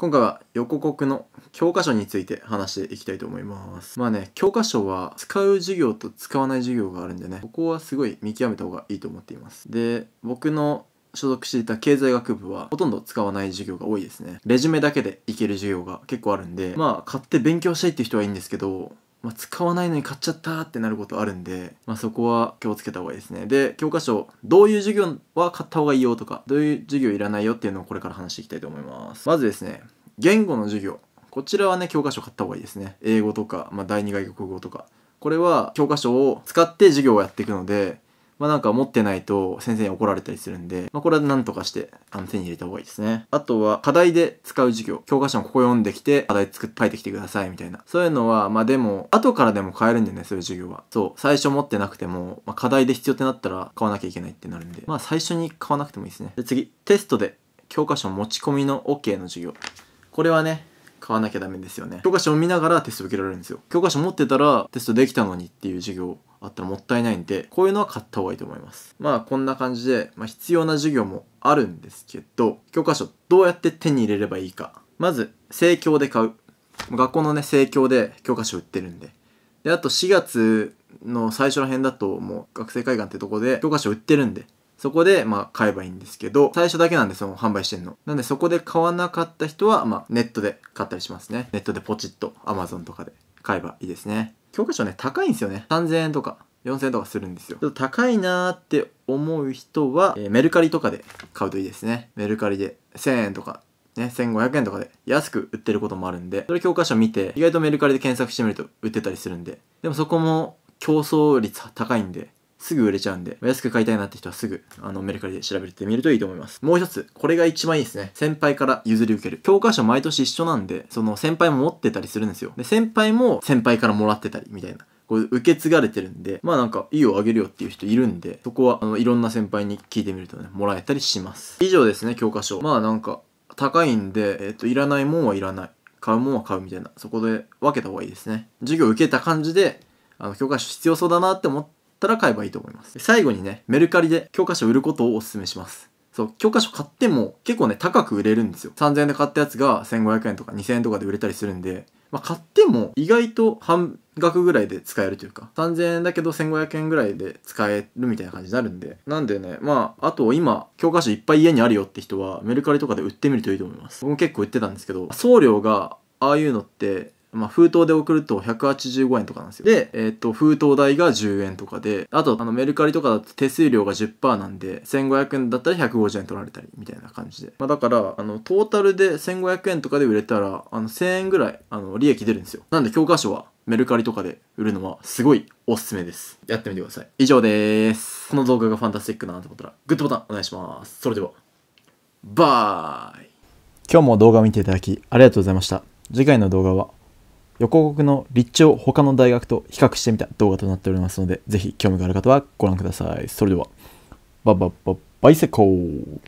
今回は横国の教科書について話していきたいと思います。まあね、教科書は使う授業と使わない授業があるんでね、ここはすごい見極めた方がいいと思っています。で、僕の所属していた経済学部はほとんど使わない授業が多いですね。レジュメだけでいける授業が結構あるんで、まあ買って勉強したいって人はいいんですけど、まあ、使わないのに買っちゃったってなることあるんで、まあ、そこは気をつけた方がいいですね。で、教科書、どういう授業は買った方がいいよとか、どういう授業いらないよっていうのをこれから話していきたいと思います。まずですね、言語の授業。こちらはね、教科書買った方がいいですね。英語とか、まあ、第二外国語とか。これは教科書を使って授業をやっていくので、まあ、なんか持ってないと先生に怒られたりするんで、まあ、これは何とかして、あの、手に入れた方がいいですね。あとは、課題で使う授業。教科書もここ読んできて、課題作って書いてきてください、みたいな。そういうのは、まあ、でも、後からでも買えるんでね、そういう授業は。そう、最初持ってなくても、まあ、課題で必要ってなったら買わなきゃいけないってなるんで、まあ、最初に買わなくてもいいですね。で、次、テストで教科書持ち込みの OK の授業。これはね、買わなきゃダメですよね。教科書を見ながらテスト受けられるんですよ。教科書持ってたらテストできたのにっていう授業あったらもったいないんで、こういうのは買った方がいいと思います。まあこんな感じで、まあ、必要な授業もあるんですけど、教科書どうやって手に入れればいいか。まず、生協で買う。学校のね、生協で教科書売ってるんで。で、あと4月の最初ら辺だともう学生会館ってとこで教科書売ってるんで、そこで、まあ、買えばいいんですけど、最初だけなんで、その、販売してんの。なんで、そこで買わなかった人は、まあ、ネットで買ったりしますね。ネットでポチッと、アマゾンとかで。買えばいいですね。教科書ね、高いんですよね。3000円とか。4000円とかするんですよ。ちょっと高いなーって思う人は、えー、メルカリとかで買うといいですね。メルカリで1000円とか、ね、1500円とかで安く売ってることもあるんで、それ教科書見て、意外とメルカリで検索してみると売ってたりするんで、でもそこも競争率高いんで、すぐ売れちゃうんで、安く買いたいなって人はすぐ、あの、メルカリで調べてみるといいと思います。もう一つ、これが一番いいですね。先輩から譲り受ける。教科書毎年一緒なんで、その先輩も持ってたりするんですよ。で、先輩も先輩からもらってたり、みたいな。こう受け継がれてるんで、まあなんか、いいよあげるよっていう人いるんで、そこは、あの、いろんな先輩に聞いてみるとね、もらえたりします。以上ですね、教科書。まあなんか、高いんで、えっ、と、いらないもんはいらない。買うもんは買うみたいな、そこで分けた方がいいですね。授業受けた感じで、あの、教科書必要そうだなって思って、ったら買えばいいと思います。最後にね、メルカリで教科書売ることをお勧めします。そう、教科書買っても結構ね、高く売れるんですよ。3000円で買ったやつが1500円とか2000円とかで売れたりするんで、まあ、買っても意外と半額ぐらいで使えるというか、3000円だけど1500円ぐらいで使えるみたいな感じになるんで、なんでね、まあ、あと今、教科書いっぱい家にあるよって人は、メルカリとかで売ってみるといいと思います。僕も結構売ってたんですけど、送料がああいうのってまあ、封筒で送ると185円とかなんですよ。で、えっ、と、封筒代が10円とかで、あと、あの、メルカリとかだと手数料が10%なんで、1500円だったら150円取られたり、みたいな感じで。まあ、だから、あの、トータルで1500円とかで売れたら、あの、1000円ぐらい、あの、利益出るんですよ。なんで、教科書は、メルカリとかで売るのはすごいおすすめです。やってみてください。以上です。この動画がファンタスティックだなと思ったら、グッドボタンお願いします。それでは、バーイ今日も動画を見ていただきありがとうございました。次回の動画は横国の立地を他の大学と比較してみた動画となっておりますので、ぜひ興味がある方はご覧ください。それでは、ババババイセコー